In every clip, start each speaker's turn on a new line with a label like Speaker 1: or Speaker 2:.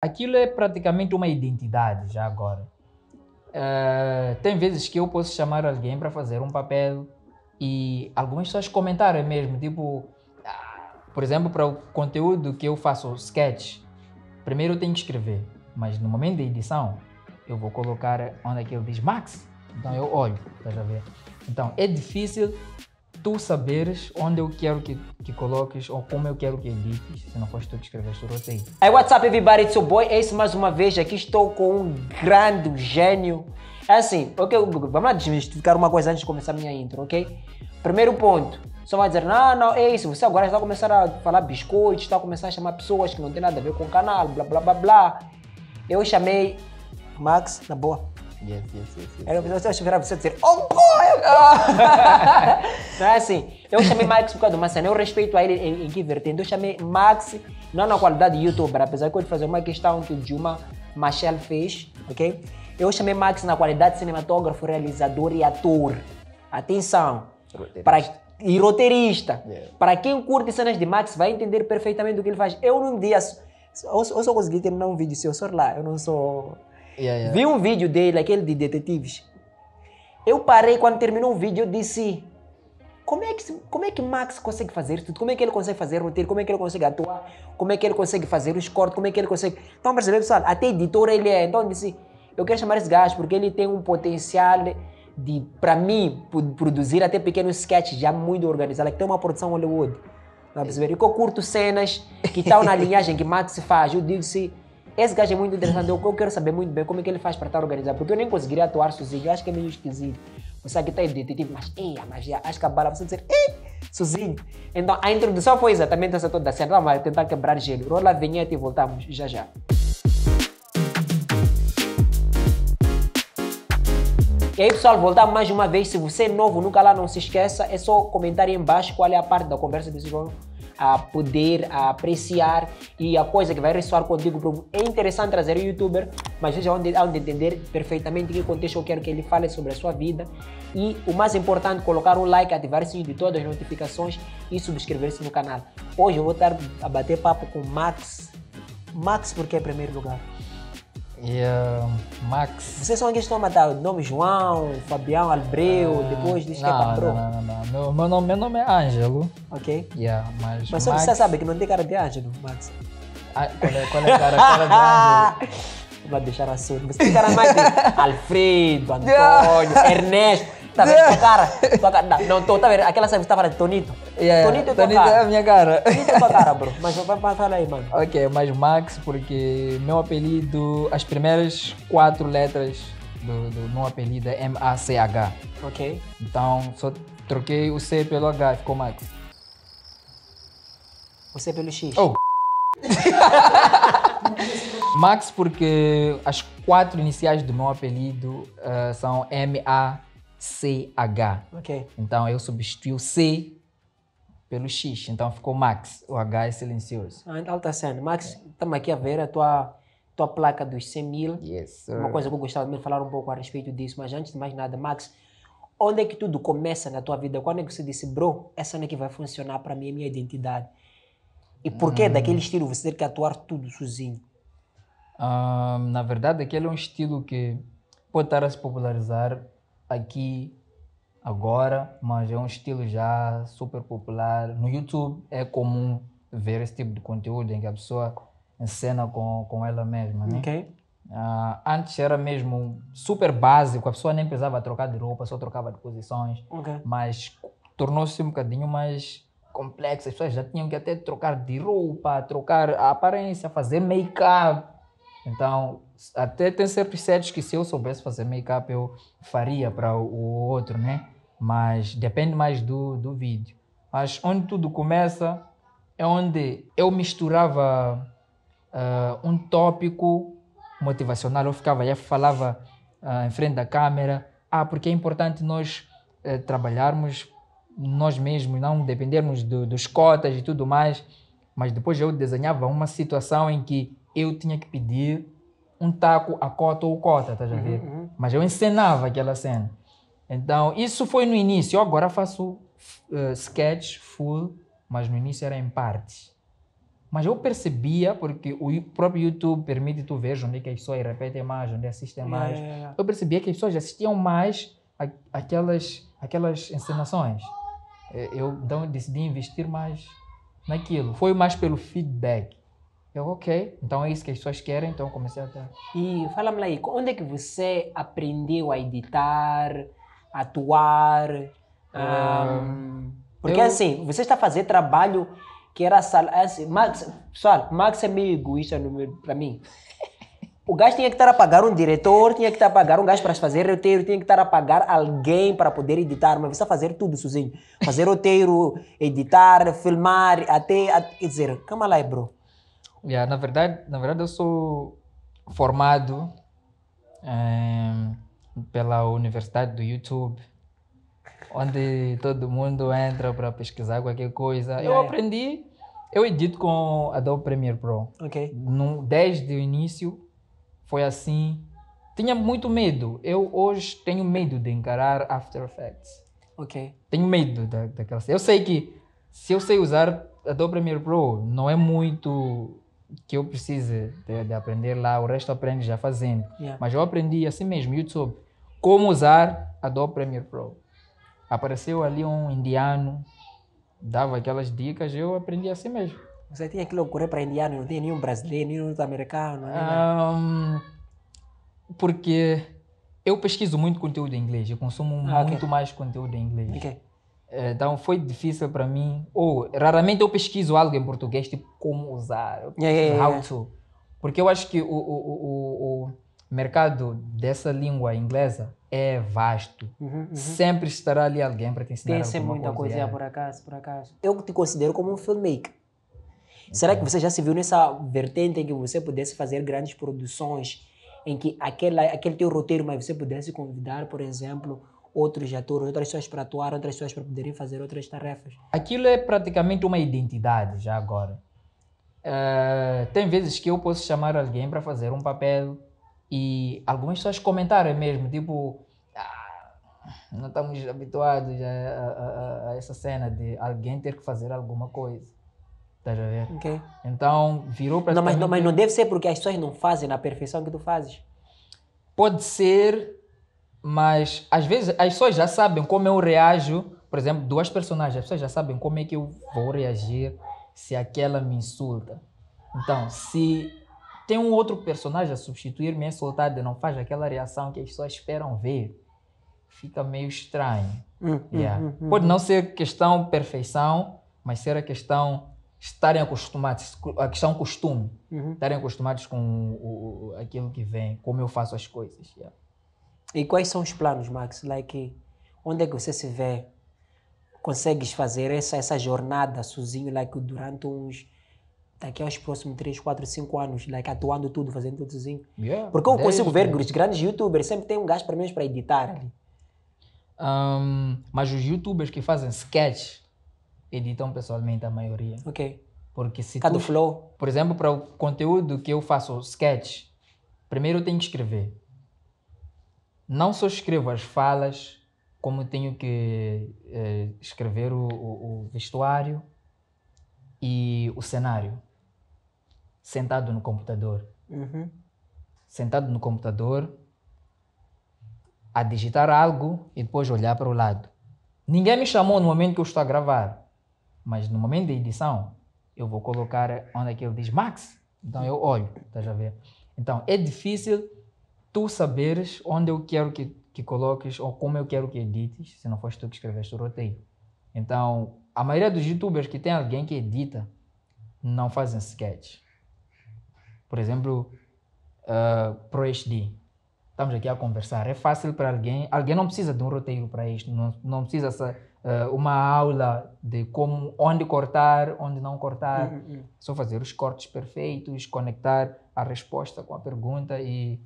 Speaker 1: Aquilo é praticamente uma identidade já agora. Uh, tem vezes que eu posso chamar alguém para fazer um papel e algumas pessoas comentaram mesmo, tipo, ah, por exemplo, para o conteúdo que eu faço, sketch, primeiro eu tenho que escrever, mas no momento da edição eu vou colocar onde aquilo é diz Max, então eu olho, tá já ver. Então é difícil tu saberes onde eu quero que, que coloques ou como eu quero que edites, se não
Speaker 2: fosse tu que escreveste o roteiro. Hey, what's up everybody, it's your boy Ace mais uma vez, aqui estou com um grande gênio. É assim, ok, vamos lá desmistificar uma coisa antes de começar a minha intro, ok? Primeiro ponto, só vai dizer, não, não, é isso, você agora está a começar a falar biscoitos, está a começar a chamar pessoas que não tem nada a ver com o canal, blá blá blá blá. Eu chamei Max, na boa,
Speaker 1: Yes, yes, yes.
Speaker 2: yes Era um episódio que você dizer, oh boy! não é assim. Eu chamei Max por causa do Massana, eu respeito a ele em, em que vertente. Eu chamei Max, não na qualidade de youtuber, apesar de eu fazer uma questão que o Dilma Machel fez, ok? Eu chamei Max na qualidade de cinematógrafo, realizador e ator. Atenção! Para, e roteirista. Yeah. Para quem curte cenas de Max, vai entender perfeitamente o que ele faz. Eu num dia. Eu, eu só consegui terminar um vídeo se eu sou lá. Eu não sou Yeah, yeah. Vi um vídeo dele, aquele de detetives. Eu parei quando terminou o vídeo, eu disse. Como é, que, como é que Max consegue fazer tudo? Como é que ele consegue fazer roteiro? Como é que ele consegue atuar? Como é que ele consegue fazer os cortes? Como é que ele consegue. Estão percebendo, pessoal? Até editor ele é. Então eu disse, eu quero chamar esse gajo porque ele tem um potencial de, para mim, produzir até pequenos sketches já muito organizados, ele tem uma produção Hollywood. Não é E que eu curto cenas que estão na linhagem que Max faz. Eu disse esse gajo é muito interessante. Eu, eu quero saber muito bem como é que ele faz para estar tá organizado, porque eu nem conseguiria atuar sozinho. Eu acho que é meio esquisito. Você aqui está detetive, tipo, mas ei, a magia, acho que a bala, você dizer, ei, sozinho. Então, a introdução foi exatamente essa toda a cena. Vamos tentar quebrar gelo. Rola a vinheta e voltamos já já. E aí pessoal, voltar mais uma vez, se você é novo, nunca lá, não se esqueça, é só comentar aí embaixo qual é a parte da conversa que vocês vão a poder a apreciar e a coisa que vai ressoar contigo. É interessante trazer o um youtuber, mas veja vão é onde entender perfeitamente que contexto eu quero que ele fale sobre a sua vida. E o mais importante, colocar um like, ativar o sininho de todas as notificações e subscrever-se no canal. Hoje eu vou estar a bater papo com Max. Max, porque é primeiro lugar?
Speaker 1: e uh,
Speaker 2: Max. Vocês são aqueles que estão a o nome João, Fabião, Albreu, uh, depois diz não, que é patrão. Não, não,
Speaker 1: não. Meu, meu, nome, meu nome é Ângelo. Ok.
Speaker 2: Yeah, mas mas só você sabe que não tem cara de Ângelo, Max. Ah, qual, é, qual é a cara, cara de Ângelo? Vai deixar assunto. Você tem cara mais de Alfredo, Antônio, Ernesto. Tá vendo é. tua cara? Tua cara. Não, não tô, tá vendo? Aquela sabe que tá falando de Tonito. Yeah, é, Tonito é tua Tonito é cara. é a
Speaker 1: minha cara. Tonito é tua cara, bro. Mas vai fala aí, mano. Ok, mas Max, porque meu apelido, as primeiras quatro letras do, do meu apelido é M-A-C-H. Ok. Então só troquei o C pelo H, ficou Max. O C pelo X. Oh. Max, porque as quatro iniciais do meu apelido uh, são M-A-C-H. CH. Ok. Então eu substituí o C pelo X, então ficou Max, o H é silencioso.
Speaker 2: Ah, então tá sendo. Max, estamos aqui a ver a tua, tua placa dos 100 mil. Yes, sir. Uma coisa que eu gostava de falar um pouco a respeito disso, mas antes de mais nada, Max, onde é que tudo começa na tua vida? Quando é que você disse, bro, essa não é que vai funcionar para mim, a é minha identidade? E por que hum. daquele estilo você ter que atuar tudo sozinho?
Speaker 1: na verdade, aquele é um estilo que pode estar tá a se popularizar aqui, agora, mas é um estilo já super popular. No YouTube é comum ver esse tipo de conteúdo em que a pessoa encena com, com ela mesma, né? Uh, antes era mesmo super básico, a pessoa nem precisava trocar de roupa, só trocava de posições. Okay. Mas tornou-se um bocadinho mais complexo, as pessoas já tinham que até trocar de roupa, trocar a aparência, fazer make-up. Então, até tem certos sets que se eu soubesse fazer make-up eu faria para o outro, né? Mas depende mais do, do vídeo. Mas onde tudo começa é onde eu misturava uh, um tópico motivacional. Eu ficava e falava uh, em frente da câmera. Ah, porque é importante nós uh, trabalharmos nós mesmos, não dependermos do, dos cotas e tudo mais. Mas depois eu desenhava uma situação em que eu tinha que pedir um taco a cota ou cota, tá já uhum, ver? Uhum. Mas eu encenava aquela cena. Então, isso foi no início. Eu agora faço uh, sketch full, mas no início era em partes. Mas eu percebia, porque o próprio YouTube permite tu ver onde é que as pessoas repetem mais, onde assistem é, mais. É, é. Eu percebia que as pessoas assistiam mais a, aquelas, aquelas encenações. Eh, eu, então, decidi investir mais naquilo. Foi mais pelo feedback. Eu, ok, então é isso que as pessoas querem, então comecei a dar.
Speaker 2: E fala-me aí, onde é que você aprendeu a editar, a atuar? Um, porque eu... assim, você está a fazer trabalho que era sal... É assim, Max, pessoal, Max é meio egoísta para mim. O gajo tinha que estar a pagar um diretor, tinha que estar a pagar um gajo para fazer roteiro, tinha que estar a pagar alguém para poder editar, mas você fazer tudo sozinho. Fazer roteiro, editar, filmar, até, até. Quer dizer, calma lá, bro.
Speaker 1: Yeah, na verdade, na verdade eu sou formado eh, pela Universidade do YouTube, onde todo mundo entra para pesquisar qualquer coisa. Yeah, eu é. aprendi, eu edito com Adobe Premiere Pro. Ok. desde o início foi assim. Tinha muito medo. Eu hoje tenho medo de encarar After Effects. Ok. Tenho medo da, daquela. Eu sei que se eu sei usar Adobe Premiere Pro, não é muito que eu precise de, de, aprender lá, o resto aprende já fazendo. Yeah. Mas eu aprendi assim mesmo, YouTube, como usar Adobe Premiere Pro. Apareceu ali um indiano, dava aquelas dicas,
Speaker 2: eu aprendi assim mesmo. Você tinha que loucura para indiano, não tinha nenhum brasileiro, nenhum norte-americano?
Speaker 1: Um, porque eu pesquiso muito conteúdo em inglês, eu consumo ah, muito mais conteúdo em inglês. Okay. É, então foi difícil para mim. Ou raramente eu pesquiso algo em português, tipo como usar, yeah, yeah, how to. Porque eu acho que o, o, o, o mercado dessa língua inglesa é vasto.
Speaker 2: Uhum, uhum. Sempre
Speaker 1: estará ali alguém para te ensinar Tem sempre muita coisa, coisa é. por
Speaker 2: acaso, por acaso. Eu te considero como um filmmaker. Será que então. você já se viu nessa vertente em que você pudesse fazer grandes produções, em que aquele aquele teu roteiro, mas você pudesse convidar, por exemplo, outros atores, outras pessoas para atuar, outras pessoas para poderem fazer outras tarefas. Aquilo é praticamente uma
Speaker 1: identidade já agora. Uh, tem vezes que eu posso chamar alguém para fazer um papel e algumas pessoas comentaram mesmo, tipo, ah, não estamos habituados a, a, a, essa cena de alguém ter que fazer alguma
Speaker 2: coisa. Estás a ver? Então virou para. Praticamente... mas não, mas não deve ser porque as pessoas não fazem na perfeição que tu fazes. Pode ser mas às vezes
Speaker 1: as pessoas já sabem como eu reajo. Por exemplo, duas personagens, as pessoas já sabem como é que eu vou reagir se aquela me insulta. Então, se tem um outro personagem a substituir, me insultado é não faz aquela reação que as pessoas esperam ver, fica meio estranho. Hum, hum, yeah. Hum, Pode não ser questão perfeição, mas ser a questão estarem acostumados, a questão costume, uhum. estarem acostumados com
Speaker 2: o, aquilo que vem, como eu faço as coisas. Yeah. E quais são os planos, Max? Like, onde é que você se vê? Consegues fazer essa, essa jornada sozinho, like, durante uns daqui aos próximos 3, 4, 5 anos, like, atuando tudo, fazendo tudo sozinho. Yeah, Porque eu consigo ver os grandes youtubers, sempre tem um gajo para menos para editar ali.
Speaker 1: Um, mas os youtubers que fazem sketch editam pessoalmente a maioria. Ok. Porque se Cada tu, flow. Por exemplo, para o conteúdo que eu faço sketch, primeiro eu tenho que escrever não só escrevo as falas, como tenho que eh, escrever o, o, o vestuário e o cenário sentado no computador. Uhum. Sentado no computador, a digitar algo e depois olhar para o lado. Ninguém me chamou no momento que eu estou a gravar, mas no momento da edição, eu vou colocar onde é que ele diz Max. Então eu olho, estás já ver. Então é difícil tu saberes onde eu quero que, que coloques ou como eu quero que edites, se não foste tu que escreveste o roteiro. Então, a maioria dos youtubers que tem alguém que edita não fazem sketch. Por exemplo, uh, ah, HD Estamos aqui a conversar. É fácil para alguém. Alguém não precisa de um roteiro para isto. Não, não precisa essa, uh, uma aula de como, onde cortar, onde não cortar. Uhum, uhum. Só fazer os cortes perfeitos, conectar a resposta com a pergunta e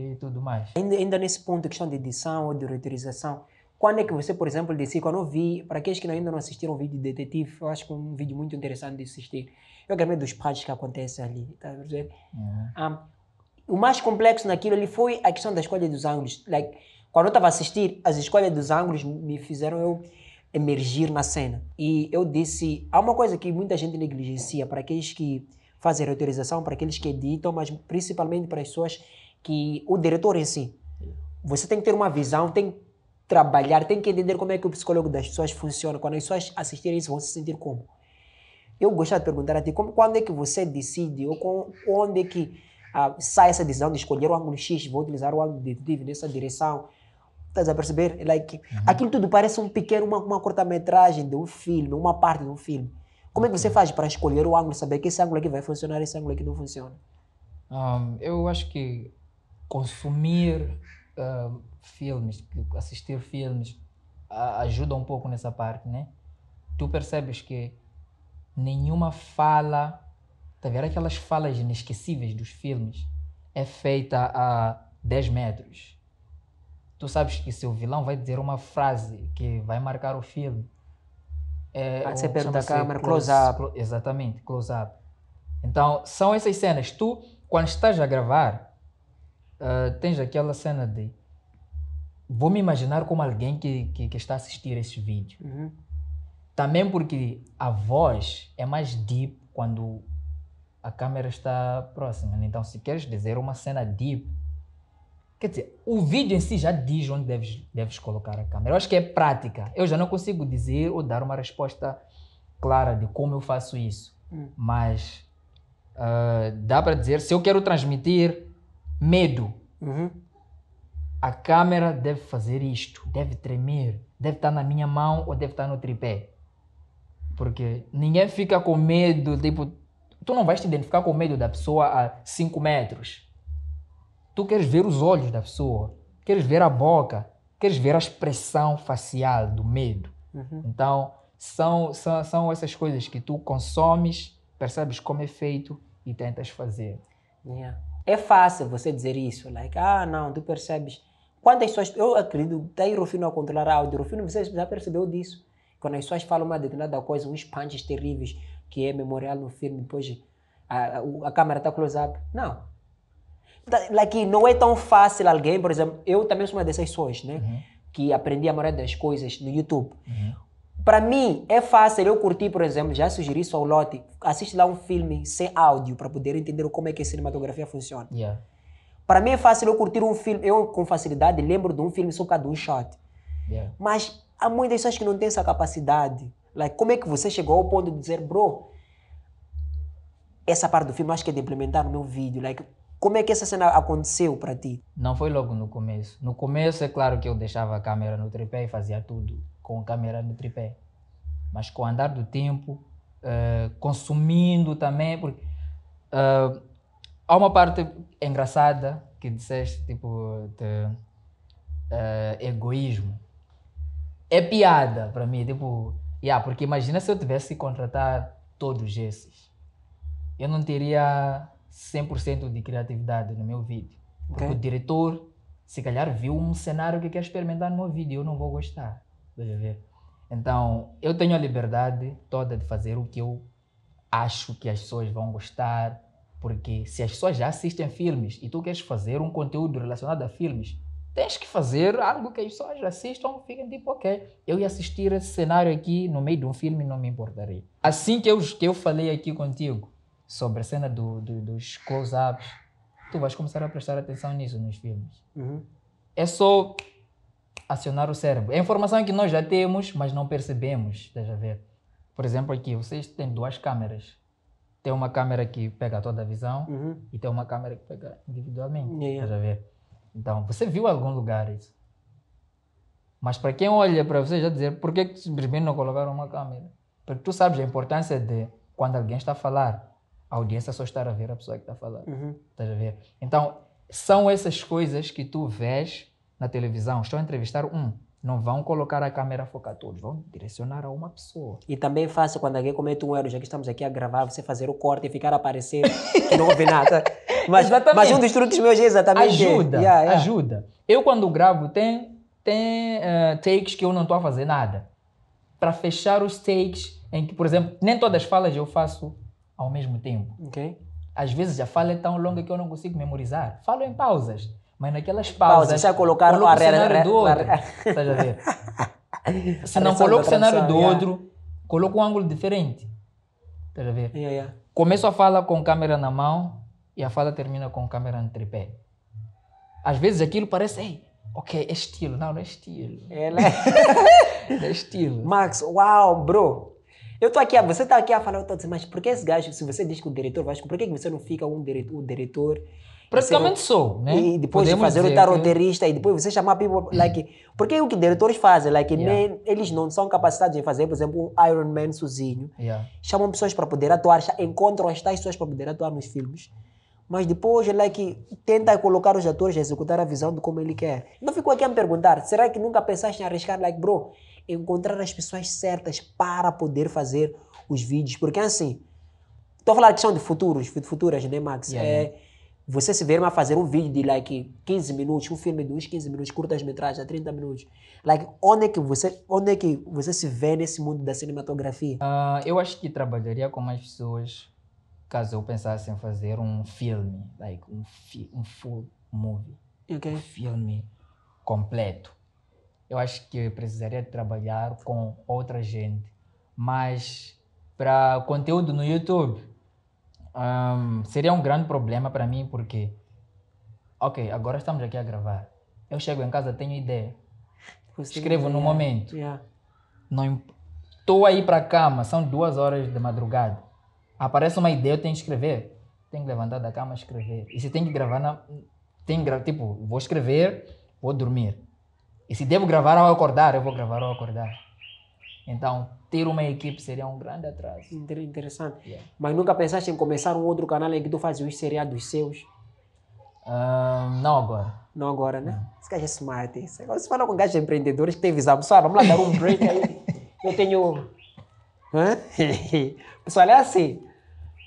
Speaker 1: e tudo mais.
Speaker 2: Ainda, ainda nesse ponto, questão de edição ou de reutilização, quando é que você, por exemplo, disse quando eu vi, para aqueles que ainda não assistiram o vídeo de detetive, eu acho que é um vídeo muito interessante de assistir. Eu gravei dos pratos que acontecem ali, tá Um, é. o mais complexo naquilo ali foi a questão da escolha dos ângulos. Like, quando eu estava a assistir, as escolhas dos ângulos me fizeram eu emergir na cena. E eu disse, há uma coisa que muita gente negligencia para aqueles que fazem reutilização, para aqueles que editam, mas principalmente para as pessoas que o diretor em si. Você tem que ter uma visão, tem que trabalhar, tem que entender como é que o psicólogo das pessoas funciona. Quando as pessoas assistirem isso, vão se sentir como? Eu gostaria de perguntar a ti, como, quando é que você decide, ou com, onde é que ah, sai essa decisão de escolher o ângulo X, vou utilizar o ângulo dedutivo nessa direção? Estás a perceber? Like, uhum. Aquilo tudo parece um pequeno, uma, uma cortometragem de um filme, uma parte de um filme. Como é que você uhum. faz para escolher o ângulo, saber que esse ângulo aqui vai funcionar e esse ângulo aqui não funciona?
Speaker 1: Um, eu acho que consumir uh, filmes, assistir filmes, ajuda um pouco nessa parte, né? Tu percebes que nenhuma fala, tá vendo aquelas falas inesquecíveis dos filmes, é feita a 10 metros. Tu sabes que se o vilão vai dizer uma frase que vai marcar o filme. É, Pode ser perto da câmera, close-up. Close, exatamente, close-up. Então, são essas cenas. Tu, quando estás a gravar, uh, tens aquela cena de. Vou me imaginar como alguém que, que, que está a assistir este vídeo. Uhum. Também porque a voz é mais deep quando a câmera está próxima. Né? Então, se queres dizer uma cena deep, Quer dizer, o vídeo em si já diz onde deves, deves colocar a câmera. Eu acho que é prática. Eu já não consigo dizer ou dar uma resposta clara de como eu faço isso. Hum. Mas uh, dá para dizer, se eu quero transmitir medo. Uhum. A câmera deve fazer isto, deve tremer, deve estar na minha mão ou deve estar no tripé. Porque ninguém fica com medo, tipo, tu não vais te identificar com o medo da pessoa a 5 metros. Tu queres ver os olhos da pessoa, queres ver a boca, queres ver a expressão facial do medo. Uhum. Então, são, são, são essas coisas que tu consomes, percebes como é feito e tentas fazer.
Speaker 2: Yeah. É fácil você dizer isso, like, ah, não, tu percebes. Quantas pessoas, eu acredito, daí Rufino a controlar a áudio, Rufino, você já percebeu disso? Quando as pessoas falam uma determinada coisa, uns punches terríveis, que é memorial no filme, depois a, a, a câmera está close-up. Não. Então, like, não é tão fácil alguém, por exemplo, eu também sou uma dessas pessoas, né? Uhum. Que aprendi a maioria das coisas no YouTube. Uhum para mim, é fácil. Eu curti, por exemplo, já sugeri isso ao Lote. Assiste lá um filme sem áudio para poder entender como é que a cinematografia funciona. Yeah. Para mim é fácil eu curtir um filme. Eu, com facilidade, lembro de um filme só por causa de um shot. Yeah. Mas há muitas pessoas que não têm essa capacidade. Like, como é que você chegou ao ponto de dizer, bro, essa parte do filme acho que é de implementar no meu vídeo? Like, como é que essa cena aconteceu para ti?
Speaker 1: Não foi logo no começo. No começo, é claro que eu deixava a câmera no tripé e fazia tudo com câmera no tripé. Mas com o andar do tempo, uh, consumindo também, porque uh, há uma parte engraçada que disseste, tipo, de uh, egoísmo. É piada para mim, tipo, yeah, porque imagina se eu tivesse que contratar todos esses. Eu não teria 100% de criatividade no meu vídeo. Porque okay. o diretor, se calhar, viu um cenário que quer experimentar no meu vídeo e eu não vou gostar ver? Então, eu tenho a liberdade toda de fazer o que eu acho que as pessoas vão gostar, porque se as pessoas já assistem filmes e tu queres fazer um conteúdo relacionado a filmes, tens que fazer algo que as pessoas assistam, fiquem tipo, ok, eu ia assistir esse cenário aqui no meio de um filme não me importaria. Assim que eu, que eu falei aqui contigo sobre a cena do, do dos close-ups, tu vais começar a prestar atenção nisso nos filmes. Uhum. É só acionar o cérebro. É informação que nós já temos, mas não percebemos. Deixa ver. Por exemplo, aqui, vocês têm duas câmeras. Tem uma câmera que pega toda a visão uhum. e tem uma câmera que pega individualmente. Yeah, yeah. Deixa ver. Então, você viu em algum lugar isso? Mas para quem olha para você já dizer, por que simplesmente não colocaram uma câmera? Porque tu sabes a importância de quando alguém está a falar, a audiência só estar a ver a pessoa que está a falar. Uhum. Estás a ver? Então, são essas coisas que tu vês na televisão, estão a entrevistar um. Não vão
Speaker 2: colocar a câmera a focar todos, vão direcionar a uma pessoa. E também faça quando alguém comete um erro, já que estamos aqui a gravar, você fazer o corte e ficar a aparecer que não houve nada. Mas, mas um dos truques meus é exatamente Ajuda, yeah, yeah. ajuda. Eu quando gravo, tem, tem uh,
Speaker 1: takes que eu não estou a fazer nada. Para fechar os takes em que, por exemplo, nem todas as falas eu faço ao mesmo tempo. Okay. Às vezes a fala é tão longa que eu não consigo memorizar. Falo em pausas. Mas naquelas pausas. Pausa, já colocaram coloca a o cenário do outro. Estás ver? Se não coloca o cenário do outro, coloca um ângulo diferente. Estás a ver? Yeah, yeah. Começo a fala com câmera na mão e a fala termina com câmera no tripé. Às vezes aquilo parece, ei, ok, é estilo. Não, não é estilo. É, né?
Speaker 2: é estilo. Max, uau, bro. Eu tô aqui, você tá aqui a falar, eu tô dizendo, mas por que esse gajo, se você diz que o diretor Vasco, por que você não fica um diretor, o diretor Praticamente sou, né? E depois Podemos fazer o taroterista e depois você chamar people, uhum. like... Porque é o que diretores fazem, like, yeah. nem, eles não são capacitados em fazer, por exemplo, um Iron Man sozinho. Yeah. Chamam pessoas para poder atuar, encontram as tais pessoas para poder atuar nos filmes. Mas depois, like, tenta colocar os atores a executar a visão de como ele quer. Não fico aqui a me perguntar, será que nunca pensaste em arriscar, like, bro, encontrar as pessoas certas para poder fazer os vídeos? Porque assim, estou a falar de são de futuros, futuras, né, Max? Yeah. É você se vê a fazer um vídeo de like 15 minutos, um filme de uns 15 minutos, curtas metragens a 30 minutos, like onde é que você, onde é que você se vê nesse mundo da cinematografia?
Speaker 1: Uh, eu acho que trabalharia com mais pessoas caso eu pensasse em fazer um filme, like um, fi um full movie, okay. um filme completo. Eu acho que eu precisaria trabalhar com outra gente, mas para conteúdo no YouTube um, seria um grande problema para mim porque, ok, agora estamos aqui a gravar. Eu chego em casa, tenho ideia. Você Escrevo no momento. Yeah. Não Estou aí para a cama, são duas horas da madrugada. Aparece uma ideia, eu tenho que escrever. Tenho que levantar da cama e escrever. E se tem que gravar, na, tem tipo, vou escrever, vou dormir. E se devo gravar ao acordar, eu vou gravar ao acordar.
Speaker 2: Então, ter uma equipe seria um grande atraso. Interessante. Yeah. Mas nunca pensaste em começar um outro canal em que tu fazes os seriados seus? não agora. Não agora, né? Não. Esse gajo é smart. agora você fala com gajos empreendedores que tem visão. Pessoal, vamos lá dar um break aí. Eu tenho... Hã? Pessoal, é assim.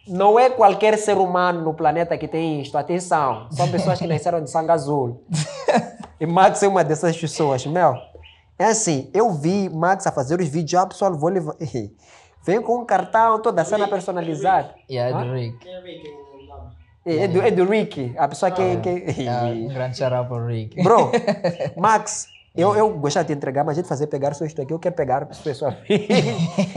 Speaker 2: Não é qualquer ser humano no planeta que tem isto. Atenção. São pessoas que nasceram de sangue azul. E Matos é uma dessas pessoas, meu. É assim, eu vi Max a fazer os vídeos, ah, pessoal, vou levar. Vem com um cartão, toda a cena personalizada. É é do Rick. É, é, do, é do Rick, a pessoa que. É. que... É, um grande xarapa, Rick. Bro, Max, eu, eu gostaria de entregar, mas a gente fazer pegar só isto aqui, eu quero pegar pessoalmente.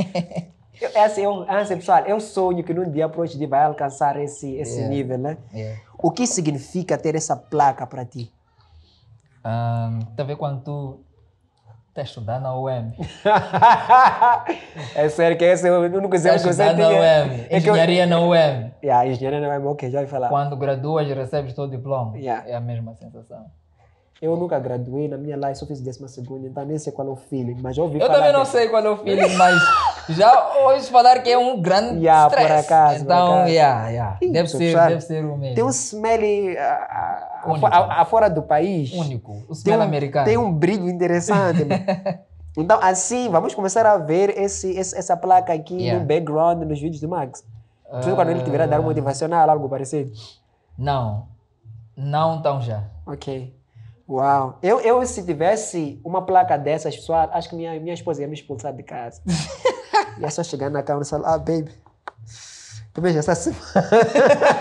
Speaker 2: é assim, eu, é assim, pessoal, eu sonho que num dia para hoje vai alcançar esse, esse yeah. É. nível, né? Yeah. O que significa ter essa placa para ti?
Speaker 1: Um, ah, talvez quando tu a tá estudar na UEM.
Speaker 2: é sério que esse eu não quiser tá estudar na é UEM. engenharia na UEM.
Speaker 1: Yeah, engenharia na UEM, ok, já ia falar. Quando graduas recebes teu diploma. Yeah. É a mesma sensação.
Speaker 2: Eu nunca graduei, na minha life, só fiz décima segunda, então nem sei qual é o feeling, mas já ouvi Eu também não sei
Speaker 1: qual é o feeling, mas
Speaker 2: já ouvi falar que é um grande yeah, stress. Por acaso, então, por acaso. Yeah, yeah. Sim, deve, ser, deve ser o mesmo. Tem um smell eh, eh, fora do país. Único, o smell tem um, americano. Tem um brilho interessante. então, assim, vamos começar a ver esse, essa placa aqui yeah. no background, nos vídeos do Max. Uh... Quando ele tiver a dar um ah. motivacional, algo parecido. Não, não tão já. Ok. Uau! Eu, eu, se tivesse uma placa dessas, só, acho que minha, minha esposa ia me expulsar de casa. ia só chegar na câmera e falar, ah, baby, tu veja essa semana.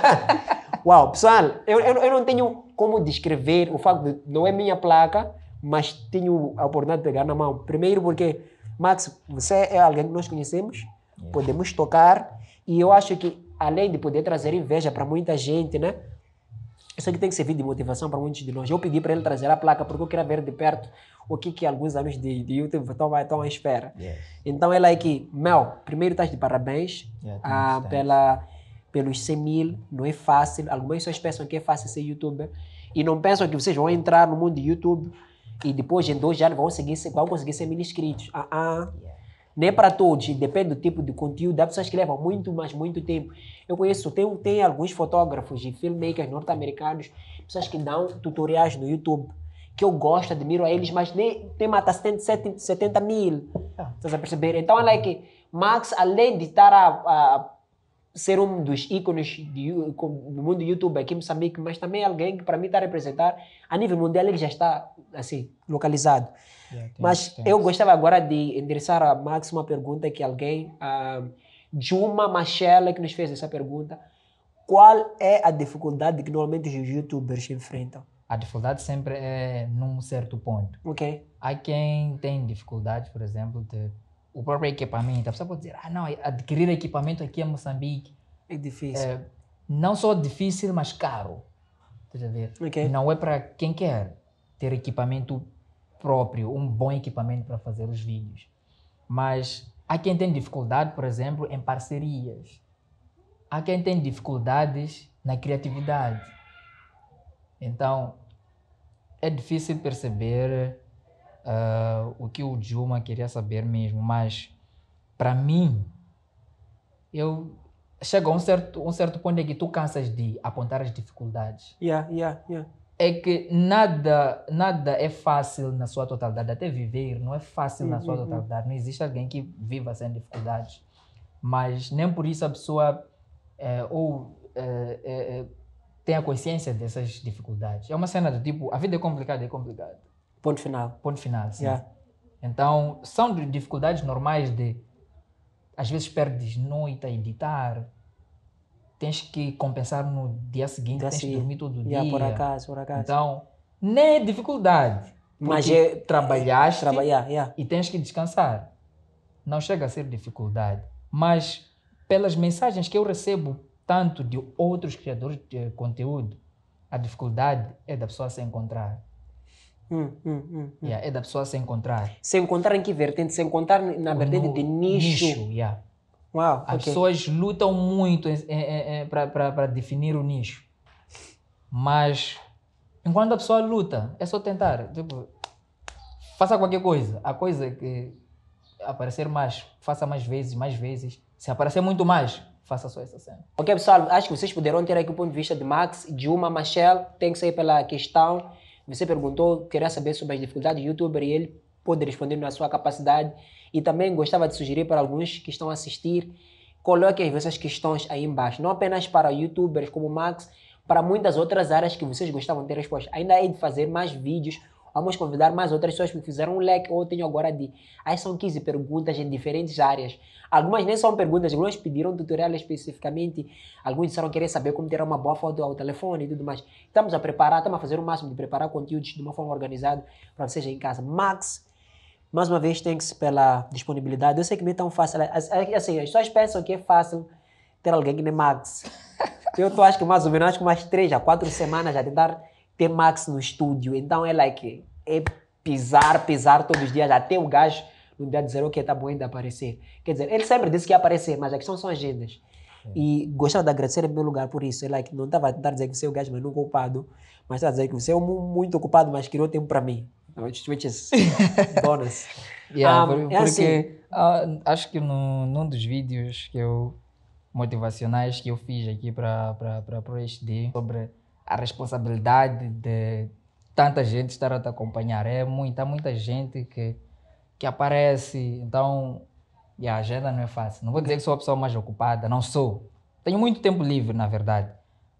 Speaker 2: Uau, pessoal, eu, eu, eu não tenho como descrever o facto de não é minha placa, mas tenho a oportunidade de pegar na mão. Primeiro porque, Max, você é alguém que nós conhecemos, podemos tocar, e eu acho que, além de poder trazer inveja para muita gente, né? Isso aqui tem que servir de motivação para muitos de nós. Eu pedi para ele trazer a placa porque eu queria ver de perto o que, que alguns anos de, de YouTube estão, estão à espera. Yes. Então ele é aqui, Mel, primeiro estás de parabéns yeah, é, ah, pela, pelos 100 mil. Não é fácil. Algumas pessoas pensam que é fácil ser youtuber e não pensam que vocês vão entrar no mundo de YouTube e depois em dois anos vão, seguir, vão conseguir 100 mil inscritos. Ah, ah. Yeah. Não é para todos, depende do tipo de conteúdo. Há pessoas que levam muito, mas muito tempo. Eu conheço, tem, tem alguns fotógrafos e filmmakers norte-americanos, pessoas que dão tutoriais no YouTube que eu gosto, admiro a eles, mas nem tem mata 70, mil. vocês ah. a perceber? Então, é que like, Max, além de estar a, a ser um dos ícones do, do mundo do YouTube aqui em Moçambique, mas também alguém que para mim está a representar a nível mundial, ele já está assim, localizado. Mas tem, eu tem. gostava agora de endereçar a Max uma pergunta que alguém, a Juma Machela, que nos fez essa pergunta. Qual é a dificuldade que normalmente os youtubers enfrentam?
Speaker 1: A dificuldade sempre é num certo ponto. Ok. Há quem tem dificuldade, por exemplo, de o próprio equipamento. A pessoa pode dizer, ah, não, adquirir equipamento aqui em Moçambique. É difícil. É, não só difícil, mas caro. Estás a ver? Okay. Não é para quem quer ter equipamento próprio, um bom equipamento para fazer os vídeos. Mas há quem tem dificuldade, por exemplo, em parcerias. Há quem tem dificuldades na criatividade. Então, é difícil perceber uh, o que o Juma queria saber mesmo, mas para mim, eu chega a um certo, um certo ponto em que tu cansas de apontar as dificuldades. Yeah, yeah, yeah é que nada, nada é fácil na sua totalidade, até viver não é fácil uhum. na sua uhum. totalidade. Não existe alguém que viva sem dificuldades, mas nem por isso a pessoa é, ou é, é, é, tem a consciência dessas dificuldades. É uma cena do tipo, a vida é complicada, é complicada. Ponto final. Ponto final, sim. Yeah. Então, são dificuldades normais de às vezes perdes noite a editar, tens que compensar no dia seguinte, tens que dormir todo dia. Por acaso, por acaso. Então, nem é dificuldade. Mas é, trabalhaste trabalhar, yeah. e tens que descansar. Não chega a ser dificuldade. Mas pelas mensagens que eu recebo, tanto de outros criadores de conteúdo, a dificuldade é da pessoa se encontrar. Hum, hum,
Speaker 2: hum, hum. yeah, é da
Speaker 1: pessoa se encontrar.
Speaker 2: Se encontrar em que vertente? Se encontrar na vertente de nicho. nicho yeah. Uau, As okay. pessoas
Speaker 1: lutam muito para definir o nicho. Mas enquanto a pessoa luta, é só tentar. Tipo, faça qualquer coisa. A coisa é que aparecer mais, faça mais vezes, mais vezes. Se aparecer muito mais, faça só essa cena.
Speaker 2: Ok, pessoal, acho que vocês poderão ter aqui o ponto de vista de Max, de uma Michelle. Tem que sair pela questão. Você perguntou, queria saber sobre as dificuldades do youtuber e ele pode responder na sua capacidade. E também gostava de sugerir para alguns que estão a assistir, coloquem as vossas questões aí embaixo, não apenas para youtubers como o Max, para muitas outras áreas que vocês gostavam de ter resposta. Ainda é de fazer mais vídeos, vamos convidar mais outras pessoas que fizeram um leque, ou tenho agora de... Aí são 15 perguntas em diferentes áreas. Algumas nem são perguntas, algumas pediram tutorial especificamente, alguns disseram querer saber como tirar uma boa foto ao telefone e tudo mais. Estamos a preparar, estamos a fazer o máximo de preparar conteúdos de uma forma organizada para vocês em casa. Max mais uma vez, thanks pela disponibilidade. Eu sei que não é tão fácil. Assim, as pessoas pensam que é fácil ter alguém que nem Max. Eu tô, acho que mais ou menos, acho que umas três a quatro semanas já tentar ter Max no estúdio. Então é like, é pisar, pisar todos os dias, até o gajo no dia dizer, ok, tá bom ainda aparecer. Quer dizer, ele sempre disse que ia aparecer, mas a é questão são agendas. É. E gostava de agradecer em primeiro lugar por isso. É like, não estava é a dizer que você é o gajo, mas não culpado, mas estava a dizer que você é muito ocupado, mas criou tempo para mim which, which is bonus. Yeah, um, porque, é assim.
Speaker 1: uh, acho que no, num dos vídeos que eu motivacionais que eu fiz aqui para para HD sobre a responsabilidade de tanta gente estar a te acompanhar. É muita, muita gente que, que aparece. Então, e a agenda não é fácil. Não vou dizer que sou a pessoa mais ocupada, não sou. Tenho muito tempo livre, na verdade.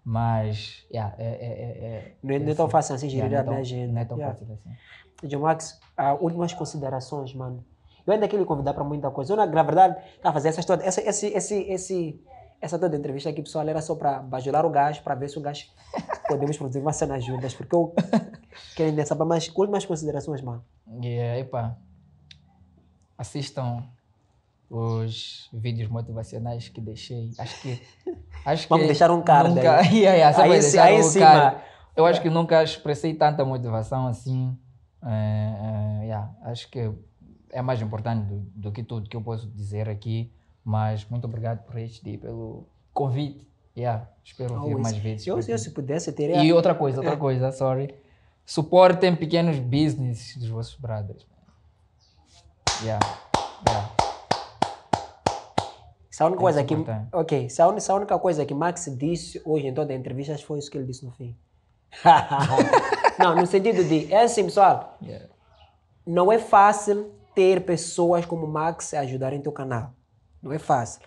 Speaker 1: Mas,
Speaker 2: yeah, é, é, é, é, não, é, não é tão fácil assim gerir yeah, é a minha agenda. Não é tão yeah. fácil assim. John Max, uh, últimas considerações, mano. Eu ainda queria convidar para muita coisa. Eu, na, na verdade, estava tá fazendo essa história, essa, esse, esse, esse, essa toda entrevista aqui, pessoal, era só para bajular o gás, para ver se o gás podemos produzir uma cena juntas, porque eu queria saber mais, últimas considerações, mano.
Speaker 1: Yeah, epa. Assistam os vídeos motivacionais que deixei. Acho que. Acho Vamos que deixar um card nunca, aí. yeah, yeah, aí, sim, aí um sim, Eu acho que nunca expressei tanta motivação assim. É, é, yeah, acho que é mais importante do, do, que tudo que eu posso dizer aqui. Mas muito obrigado por este pelo convite. Yeah, espero ouvir mais vezes. Eu, eu se
Speaker 2: pudesse, teria. E outra coisa, outra
Speaker 1: coisa, sorry. Suportem pequenos business dos vossos brothers. Yeah. yeah.
Speaker 2: Se a única coisa que, ok, se a, un, se a única coisa que Max disse hoje em então, todas as entrevistas foi isso que ele disse no fim. não, no sentido de, é assim, pessoal. Yeah. Não é fácil ter pessoas como Max a ajudarem teu canal. Não é fácil.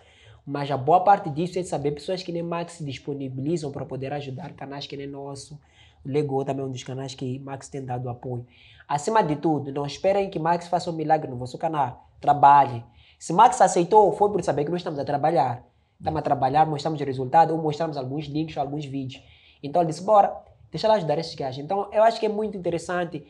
Speaker 2: Mas a boa parte disso é saber pessoas que nem Max se disponibilizam para poder ajudar canais que nem nosso. Lego também é um dos canais que Max tem dado apoio. Acima de tudo, não esperem que Max faça um milagre no vosso canal. Trabalhe se Max aceitou, foi por saber que nós estamos a trabalhar. Estamos a trabalhar, mostramos o resultado ou mostramos alguns links, alguns vídeos. Então ele disse: bora, deixa lá ajudar esses gajos. Então eu acho que é muito interessante.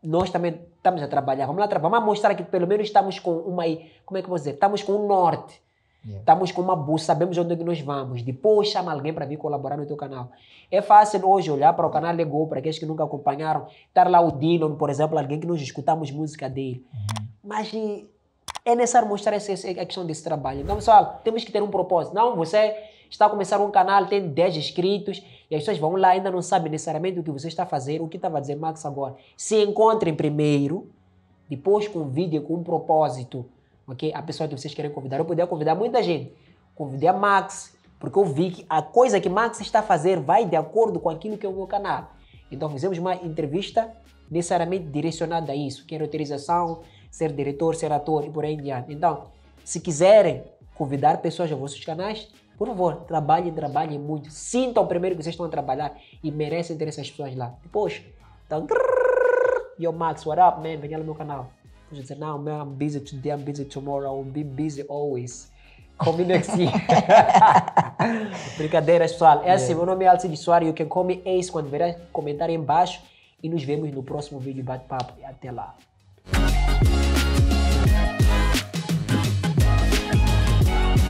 Speaker 2: Nós também estamos a trabalhar. Vamos lá trabalhar. Vamos mostrar que pelo menos estamos com uma. Como é que eu vou dizer? Estamos com um norte. Yeah. Estamos com uma bússola. sabemos onde é que nós vamos. Depois chama alguém para vir colaborar no teu canal. É fácil hoje olhar para o canal Lego, para aqueles que nunca acompanharam, estar lá o Dylan, por exemplo, alguém que nós escutamos música dele. Uhum. Mas eh, é necessário mostrar essa, essa, a questão desse trabalho. Então, pessoal, temos que ter um propósito. Não, você está a começar um canal, tem 10 inscritos, e as pessoas vão lá ainda não sabem necessariamente o que você está fazendo, o que estava tá a dizer Max agora. Se encontrem primeiro, depois vídeo com um propósito, ok? A pessoa que vocês querem convidar. Eu poderia convidar muita gente. Convidei a Max, porque eu vi que a coisa que Max está a fazer vai de acordo com aquilo que é o meu canal. Então fizemos uma entrevista necessariamente direcionada a isso, que é roteirização, ser diretor, ser ator e por aí em diante. Então, se quiserem convidar pessoas a vossos canais, por favor, trabalhem, trabalhem muito. Sintam primeiro que vocês estão a trabalhar e merecem ter essas pessoas lá. Depois, então, yo Max, what up, man? Venha lá no meu canal. não, man, I'm busy today, I'm busy tomorrow, I'll be busy always. Call assim? Brincadeira, pessoal. É assim, yeah. É. meu nome é Alcide Soares. o que come é Ace quando vier comentar aí embaixo. E nos vemos no próximo vídeo bate-papo. Até lá.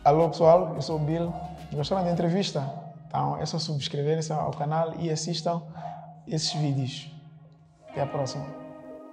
Speaker 1: Alô, pessoal. Eu sou o Bill. Gostaram da entrevista? Então é só subscrever ao canal e assistam esses vídeos. Até a próxima.